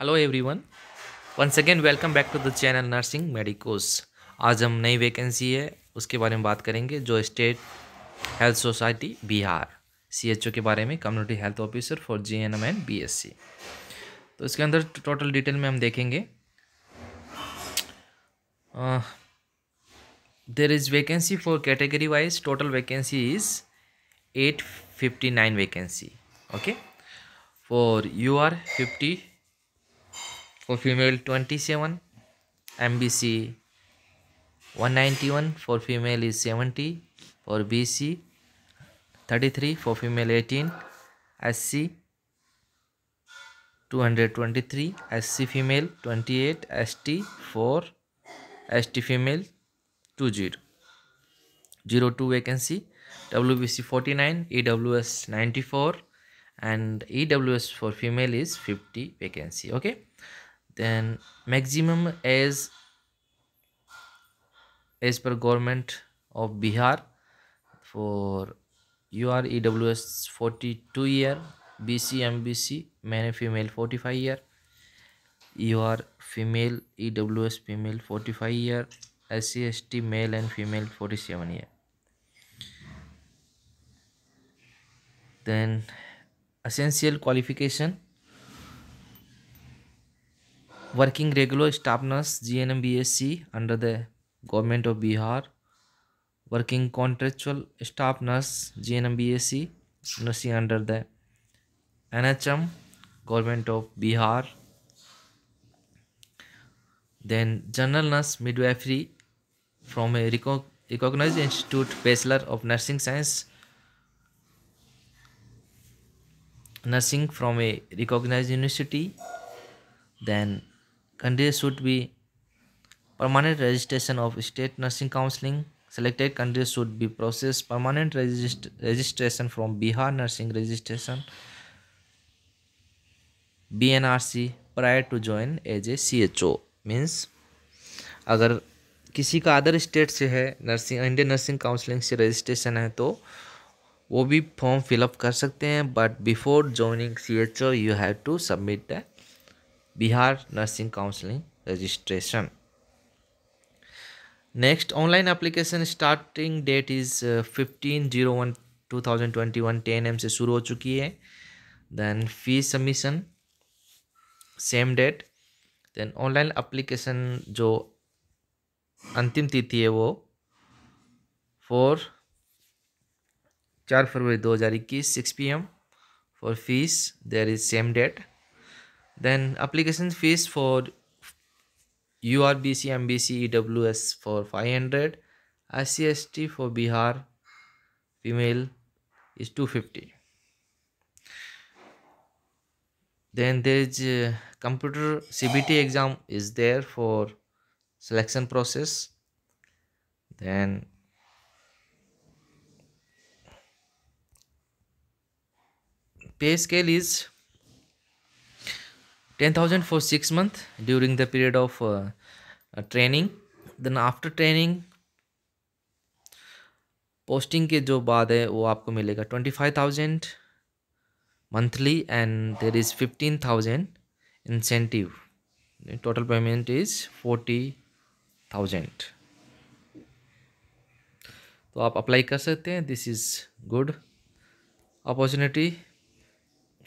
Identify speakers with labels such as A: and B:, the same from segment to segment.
A: Hello everyone once again welcome back to the channel nursing medicos आज हम नई vacancy है उसके बारे में बात करेंगे जो state health society Bihar CHO के बारे में community health officer for G N M and B S C तो इसके अंदर टोटल डिटेल में हम देखेंगे there is vacancy for category wise total vacancy is eight fifty nine vacancy okay for U R fifty for female 27 MBC 191 for female is 70 for BC 33 for female 18 SC 223 SC female 28 ST 4 ST female 20 02 vacancy WBC 49 EWS 94 and EWS for female is 50 vacancy okay then maximum as as per government of Bihar for UR EWS 42 year BC MBC male female 45 year UR female EWS female 45 year SC ST male and female 47 year then essential qualification working regular staff nurse GNMBSC under the government of Bihar, working contractual staff nurse GNMBSC nursing under the NHM government of Bihar, then general nurse midwifery from a recognized institute bachelor of nursing science nursing from a recognized university then Countries should be permanent registration of state nursing counseling. Selected countries should be process permanent regist registration from Bihar Nursing Registration BNRC prior to join as a CHO means अगर किसी का other state से है nursing Indian nursing counselling से registration है तो वो भी फॉर्म फिलअप कर सकते हैं but before joining C H O you have to submit the Bihar nursing counselling registration next online application starting date is fifteen zero one two thousand twenty one ten M से शुरू हो चुकी है then fees submission same date then online application जो अंतिम तिथि है वो फोर चार फरवरी दो हज़ार इक्कीस six P M for fees there is same date Then application fees for URBC, MBC, EWS for 500, SCST for Bihar, female is 250. Then there is a uh, computer CBT exam is there for selection process. Then pay scale is ten thousand for six month during the period of training then after training posting के जो बाद है वो आपको मिलेगा twenty five thousand monthly and there is fifteen thousand incentive total payment is forty thousand तो आप apply कर सकते हैं this is good opportunity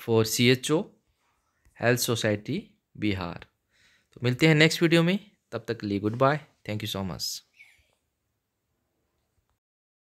A: for C H O health society Bihar तो मिलते हैं नेक्स्ट वीडियो में तब तक के लिए goodbye thank you so much